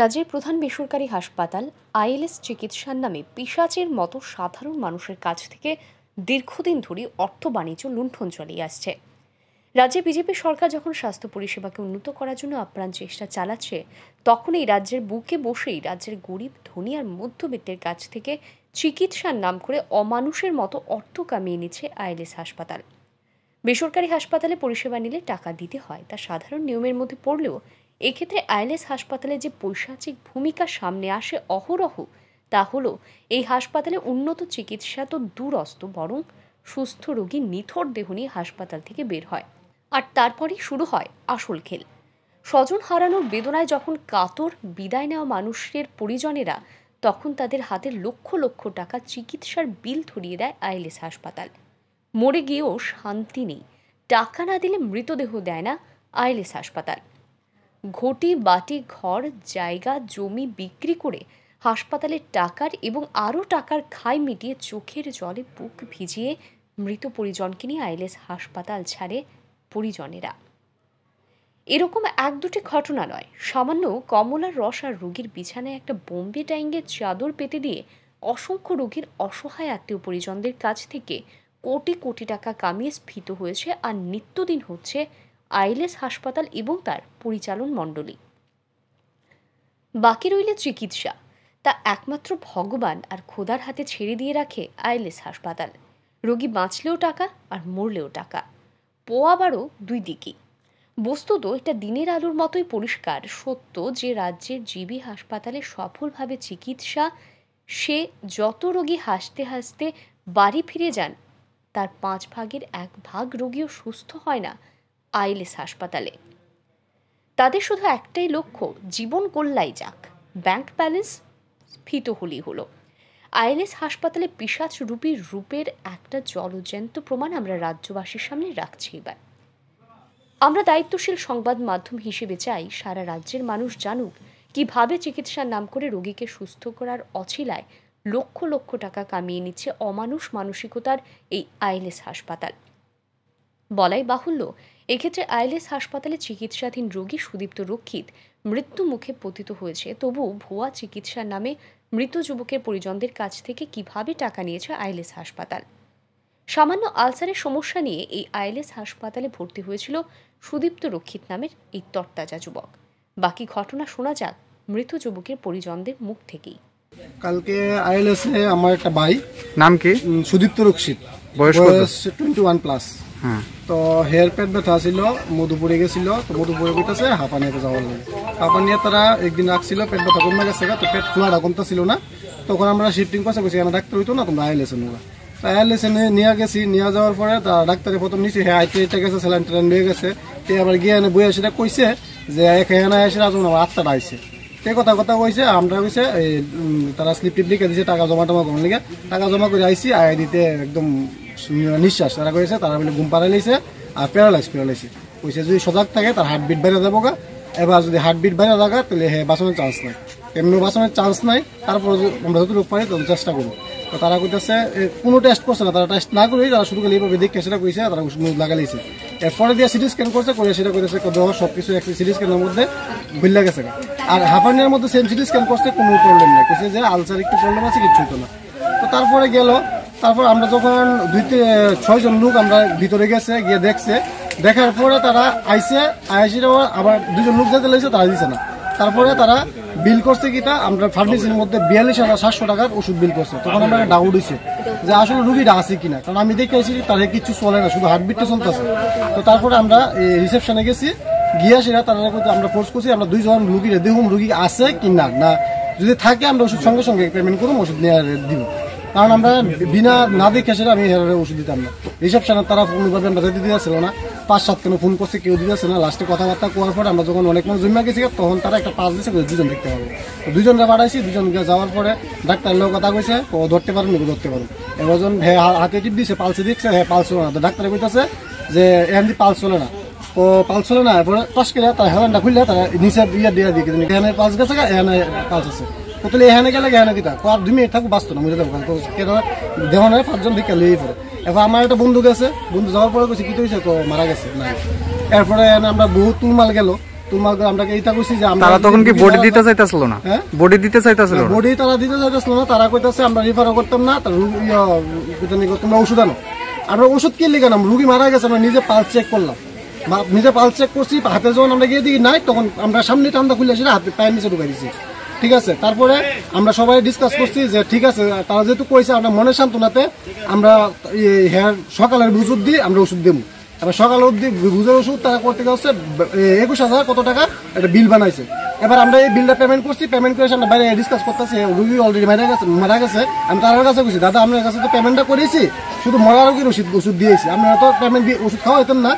রাজ্যের প্রধান বেসরকারি হাসপাতাল আইএলএস চিকিৎসার নামে পিসাচের মতো সাধারণ মানুষের কাছ থেকে দীর্ঘদিন ধরে অর্থ বাণিজ্য লুণ্ঠন চলিয়ে আসছে রাজ্যে বিজেপি সরকার যখন স্বাস্থ্য পরিষেবাকে উন্নত করার জন্য আপ্রাণ চেষ্টা চালাচ্ছে তখন এই রাজ্যের বুকে বসেই রাজ্যের গরিব ধনী আর মধ্যবিত্তের কাছ থেকে চিকিৎসার নাম করে অমানুষের মতো অর্থ কামিয়ে নিচ্ছে আইএলএস হাসপাতাল বেসরকারি হাসপাতালে পরিষেবা নিলে টাকা দিতে হয় তা সাধারণ নিয়মের মধ্যে পড়লেও এক্ষেত্রে আইএলএস হাসপাতালে যে পৈশাচিক ভূমিকা সামনে আসে অহরহ তা হলো এই হাসপাতালে উন্নত চিকিৎসা তো দূরস্ত বরং সুস্থ রোগী নিথর দেহ নিয়ে হাসপাতাল থেকে বের হয় আর তারপরেই শুরু হয় আসল খেল স্বজন হারানোর বেদনায় যখন কাতর বিদায় নেওয়া মানুষের পরিজনেরা তখন তাদের হাতের লক্ষ লক্ষ টাকা চিকিৎসার বিল ধরিয়ে দেয় আইলেস হাসপাতাল মরে গিয়েও শান্তি নেই টাকা না দিলে মৃতদেহ দেয় না আইলেস হাসপাতাল ঘটি বাটি ঘর জায়গা জমি বিক্রি করে হাসপাতালের টাকার এবং আরও টাকার খাই মিটিয়ে চোখের জলে বুক ভিজিয়ে মৃত পরিজনকে নিয়ে আইলেস হাসপাতাল ছাড়ে পরিজনেরা এরকম এক দুটি ঘটনা নয় সামান্য কমলার রস আর রোগীর বিছানায় একটা বোম্বে ডাইঙ্গের চাদর পেতে দিয়ে অসংখ্য রোগীর অসহায় আত্মীয় পরিজনদের কাছ থেকে কোটি কোটি টাকা কামিয়ে স্ফীত হয়েছে আর নিত্যদিন হচ্ছে আইলেস হাসপাতাল এবং তার পরিচালন মণ্ডলী বাকি রইলে চিকিৎসা তা একমাত্র ভগবান আর খোদার হাতে ছেড়ে দিয়ে রাখে আইলেস হাসপাতাল রোগী বাঁচলেও টাকা আর মরলেও টাকা পোয়াবারও দুই দিকই বস্তুত এটা দিনের আলোর মতোই পরিষ্কার সত্য যে রাজ্যের জিবি হাসপাতালে সফলভাবে চিকিৎসা সে যত রোগী হাসতে হাসতে বাড়ি ফিরে যান তার পাঁচ ভাগের এক ভাগ রোগীও সুস্থ হয় না আইলিস হাসপাতালে তাদের শুধু একটাই লক্ষ্য জীবন কল্যাই যাক ব্যাংক ব্যালেন্স ফিতহুলি হলো আইএলএস হাসপাতালে পিসাচ রূপীর রূপের একটা জলজ্যান্ত প্রমাণ আমরা রাজ্যবাসীর সামনে রাখছি এবার আমরা দায়িত্বশীল সংবাদ মাধ্যম হিসেবে চাই সারা রাজ্যের মানুষ জানুক কিভাবে চিকিৎসার নাম করে রোগীকে সুস্থ করার অছিলায় লক্ষ লক্ষ টাকা কামিয়ে নিচ্ছে অমানুষ মানসিকতার এই আইএলএস হাসপাতাল বলাই বাহুল্য এক্ষেত্রে আইলেস হাসপাতালে চিকিৎসাধীন রোগী সুদীপ্ত রক্ষিত মৃত্যু মুখে পতিত হয়েছে তবু ভুয়া চিকিৎসার নামে মৃত যুবকের পরিজনদের কাছ থেকে কিভাবে টাকা নিয়েছে আইলেস হাসপাতাল সামান্য আলসারের সমস্যা নিয়ে এই আইলেস হাসপাতালে ভর্তি হয়েছিল সুদীপ্ত রক্ষিত নামের এই তরতাজা যুবক বাকি ঘটনা শোনা যাক মৃত যুবকের পরিজনদের মুখ থেকেই কালকে আইএলএস এ আমার একটা ভাই নাম কি সুদীপ্ত রক্ষিত বয়স টোয়েন্টি ওয়ান প্লাস হ্যাঁ। তো হেয়ার পেট ব্যথা ছিল মধুপুরে গেছিল তো মধুপুরে গেছে হাঁপানিয়াতে যাওয়ার লাগে হাঁপানিয়া তারা একদিন রাখছিল পেট ব্যথা কমে গেছে তো পেট খোলাটা কমতা ছিল না তখন আমরা শিফটিং করছে বলছি এখানে ডাক্তার হইতো না তোমরা আইলেছেন ওরা তা আইলেছে নিয়ে গেছি নিয়ে যাওয়ার পরে তারা ডাক্তারে প্রথম নিয়েছি হ্যাঁ আইতে এটা গেছে স্যালাইন ট্যালাইন হয়ে গেছে তে আবার গিয়ে এনে বইয়া সেটা কইছে যে এখানে এসে আজ আমার আত্মাটা আইসে সেই কথা কথা কইছে আমরা কইছে তারা স্লিপ টিপ লিখে দিছে টাকা জমা টমা করার টাকা জমা করে আইসি আই দিতে একদম নিঃশ্বাস তারা করেছে তারা বলে ঘুম পাড়াইছে আর প্যারালাইস প্যারালাইসে কইছে যদি সজাগ থাকে তার হার্টবিট বাইরে যাবো গা এবার যদি হার্টবিট বাইরে থাকা তাহলে হ্যাঁ বাঁচানোর চান্স নাই এমনি বাঁচানোর চান্স নাই তারপর আমরা যদি রোগ পাই তখন চেষ্টা করবো তো তারা করতেছে কোনো টেস্ট করছে না তারা টেস্ট না করেই তারা শুধু গেলে এইভাবে দেখে সেটা কইছে তারা ওষুধ লাগাইছে এরপরে দিয়ে সিটি স্ক্যান করছে করে সেটা করতেছে দেহ সব কিছু একটি সিটি স্ক্যানের মধ্যে বিল্লা গেছে আর হাফানিয়ার মধ্যে সেম সিটি স্ক্যান করছে কোনো প্রবলেম নাই কিছু যে আলসার একটু প্রবলেম আছে কিছু হতো না তো তারপরে গেল তারপর আমরা যখন দুই ছয়জন লোক আমরা ভিতরে গেছে গিয়ে দেখছে দেখার পরে তারা আইসে আইসিরা আবার দুজন লোক যাতে লেগেছে তারা দিছে না তারপরে তারা বিল করছে কিটা আমরা ফার্মেসির মধ্যে বিয়াল্লিশ হাজার সাতশো টাকার ওষুধ বিল করছে তখন আমরা ডাউট হয়েছে যে আসলে রুগীটা আছে কিনা কারণ আমি দেখে আসি তাদের কিছু চলে না শুধু হার্টবিটটা চলতেছে তো তারপরে আমরা রিসেপশনে গেছি গিয়ে সেটা তারা আমরা ফোর্স করছি আমরা দুইজন রুগীরা দেখুন রুগী আছে কি না না যদি থাকে আমরা ওষুধ সঙ্গে সঙ্গে পেমেন্ট করুন ওষুধ নিয়ে দিব কারণ আমরা বিনা না দেখে সেটা আমি হেরারে ওষুধ দিতাম না সেনার তারা কোনোভাবে আমরা দিতে দিয়েছিল না পাঁচ সাত কেন ফোন করছে কেউ দিতেছে না লাস্টে কথাবার্তা করার পর আমরা যখন অনেক মানুষ জমিয়া গেছি তখন তারা একটা পাস দিয়েছে দুজন দেখতে পাবো দুজনকে বাড়াইছি দুজনকে যাওয়ার পরে ডাক্তার লোক কথা কইছে ও ধরতে পারুন ধরতে পারুন এবার হ্যাঁ হাতে টিপ দিচ্ছে পালসে দিচ্ছে হ্যাঁ পালসো না ডাক্তারে কইতেছে যে এমনি পালস চলে না ও পাল চলে না এরপরে টস করে তার হেলানটা খুললে তারা নিচে ইয়ে দিয়ে দিয়ে দিয়ে এখানে পালস গেছে এখানে পালস আছে কতলে এখানে গেলে গেহানে কিতা আর দুই মিনিট থাকো বাঁচতো না বুঝে দেবো দেহ পাঁচজন ভিক্ষা লইয়ে পড়ে এবার আমার একটা বন্ধু গেছে বন্ধু যাওয়ার পরে কৈছে কি হয়েছে মারা গেছে না এরপরে আমরা বহু তুলমাল গেল আমরা বডি দিতে চাইতাছিল বডি তারা দিতে চাইতাছিল না তারা আমরা করতাম না আমরা কি নাম মারা গেছে আমরা নিজে পাল চেক নিজে পাল চেক হাতে যখন আমরা নাই তখন আমরা সামনে টান্দা খুলে আসি হাতে পায়ের নিচে ঢুকাই দিছি ঠিক আছে তারপরে আমরা সবাই ডিসকাস করছি যে ঠিক আছে তারা যেহেতু কইছে আমরা মনে সান্ত্বনাতে আমরা হেয়ার সকালের ওষুধ দিয়ে আমরা ওষুধ দেবো এবার সকাল অবধি বুঝের ওষুধ তারা করতে গেছে একুশ হাজার কত টাকা একটা বিল বানাইছে এবার আমরা এই বিলটা পেমেন্ট করছি পেমেন্ট করে আমরা বাইরে ডিসকাস করতেছি রুগী অলরেডি মারা গেছে মারা গেছে আমি তার কাছে গেছি দাদা আপনার কাছে তো পেমেন্টটা করেছি শুধু মরা রুগীর ওষুধ ওষুধ দিয়েছি আপনারা তো পেমেন্ট দিয়ে ওষুধ খাওয়া হতেন না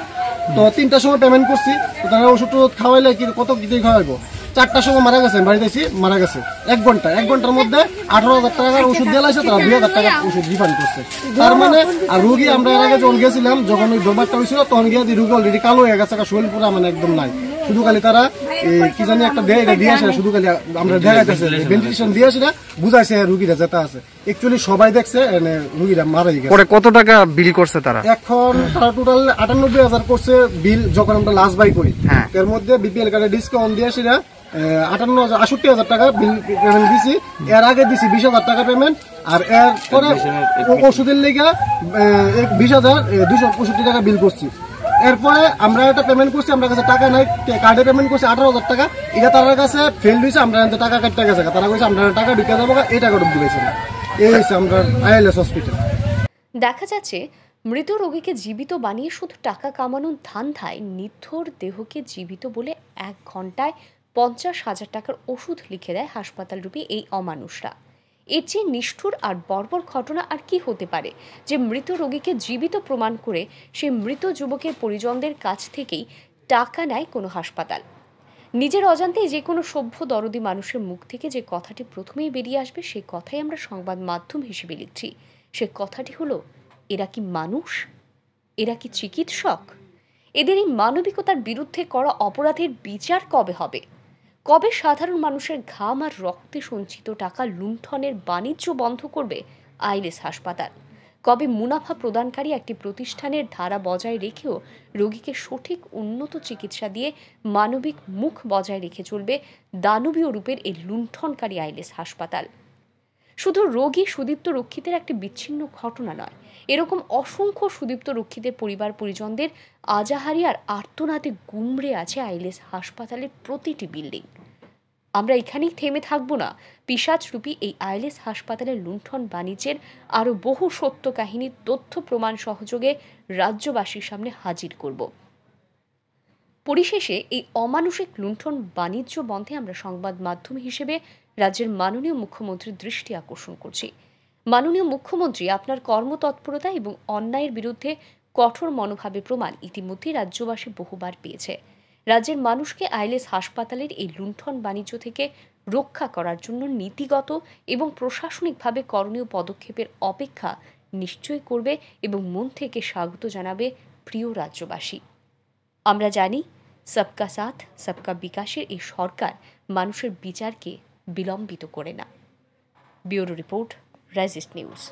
তো তিনটার সময় পেমেন্ট করছি তো তারা ওষুধ খাওয়াইলে কি কত কিছুই খাওয়াইবো চারটার সময় মারা গেছে বাড়িতে এসে মারা গেছে এক ঘন্টা এক ঘন্টার মধ্যে আঠারো হাজার টাকার ওষুধ দেওয়া আছে তারা দুই হাজার টাকার ওষুধ রিফান্ড করছে তার মানে আর রুগী আমরা এর আগে যখন গেছিলাম যখন ওই ডোবারটা হয়েছিল তখন গিয়ে রুগী অলরেডি কালো হয়ে গেছে শরীর পুরা মানে একদম নাই শুধু খালি তারা কি জানি একটা দেয় দিয়ে আসে শুধু খালি আমরা দেখাইতেছে ভেন্টিলেশন দিয়ে আসে বুঝাইছে রুগীরা যেটা আছে একচুয়ালি সবাই দেখছে মানে রুগীরা মারা গেছে পরে কত টাকা বিল করছে তারা এখন তারা টোটাল আটানব্বই হাজার করছে বিল যখন আমরা লাস্ট বাই করি হ্যাঁ। এর মধ্যে বিপিএল কার্ডে ডিসকাউন্ট দিয়ে আসে আটান্ন হাজার আষট্টি হাজার টাকা বিল পেমেন্ট দিছি এর আগে দিছি বিশ হাজার টাকা পেমেন্ট আর এর পরে ওষুধের লেগে বিশ হাজার দুশো পঁয়ষট্টি টাকা বিল করছি এরপরে আমরা একটা পেমেন্ট করছি আমরা কাছে টাকা নাই কার্ডে পেমেন্ট করছি আঠারো হাজার টাকা এটা তার কাছে ফেল হয়েছে আমরা টাকা কাটতে গেছে তারা কইছে আমরা টাকা ঢুকে যাবো এই টাকাটা ঢুকেছে না এই হচ্ছে আমরা আইএলএস হসপিটাল দেখা যাচ্ছে মৃত রোগীকে জীবিত বানিয়ে শুধু টাকা কামানোর ধান্ধায় নিথর দেহকে জীবিত বলে এক ঘন্টায় পঞ্চাশ হাজার টাকার ওষুধ লিখে দেয় হাসপাতাল হাসপাতালরূপী এই অমানুষরা এর চেয়ে নিষ্ঠুর আর বর্বর ঘটনা আর কি হতে পারে যে মৃত রোগীকে জীবিত প্রমাণ করে সে মৃত যুবকের পরিজনদের কাছ থেকেই টাকা নেয় কোনো হাসপাতাল নিজের অজান্তে যে কোনো সভ্য দরদি মানুষের মুখ থেকে যে কথাটি প্রথমেই বেরিয়ে আসবে সে কথাই আমরা সংবাদ মাধ্যম হিসেবে লিখছি সে কথাটি হলো এরা কি মানুষ এরা কি চিকিৎসক এদের এই মানবিকতার বিরুদ্ধে করা অপরাধের বিচার কবে হবে কবে সাধারণ মানুষের ঘাম আর রক্তে সঞ্চিত টাকা লুণ্ঠনের বাণিজ্য বন্ধ করবে আইলেস হাসপাতাল কবে মুনাফা প্রদানকারী একটি প্রতিষ্ঠানের ধারা বজায় রেখেও রোগীকে সঠিক উন্নত চিকিৎসা দিয়ে মানবিক মুখ বজায় রেখে চলবে দানবীয় রূপের এই লুণ্ঠনকারী আইলেস হাসপাতাল শুধু রোগী সুদীপ্ত রক্ষিতের একটি বিচ্ছিন্ন ঘটনা নয় এরকম অসংখ্য সুদীপ্ত রক্ষিতের পরিবার পরিজনদের আজাহারি আর আর্তনাদে গুমড়ে আছে আইলেস হাসপাতালের প্রতিটি বিল্ডিং আমরা এখানেই থেমে থাকবো না রূপী এই আইলেস হাসপাতালের লুণ্ঠন বাণিজ্যের আরও বহু সত্য কাহিনীর তথ্য প্রমাণ সহযোগে রাজ্যবাসীর সামনে হাজির করব পরিশেষে এই অমানসিক লুণ্ঠন বাণিজ্য বন্ধে আমরা সংবাদ মাধ্যম হিসেবে রাজ্যের মাননীয় মুখ্যমন্ত্রীর দৃষ্টি আকর্ষণ করছি মাননীয় মুখ্যমন্ত্রী আপনার কর্মতৎপরতা এবং অন্যায়ের বিরুদ্ধে কঠোর মনোভাবে প্রমাণ ইতিমধ্যে রাজ্যবাসী বহুবার পেয়েছে রাজ্যের মানুষকে আইলেস হাসপাতালের এই লুণ্ঠন বাণিজ্য থেকে রক্ষা করার জন্য নীতিগত এবং প্রশাসনিকভাবে করণীয় পদক্ষেপের অপেক্ষা নিশ্চয় করবে এবং মন থেকে স্বাগত জানাবে প্রিয় রাজ্যবাসী আমরা জানি সবকা সাথ সবকা বিকাশের এই সরকার মানুষের বিচারকে বিলম্বিত করে না ব্যুরো রিপোর্ট রাজিস্ট নিউজ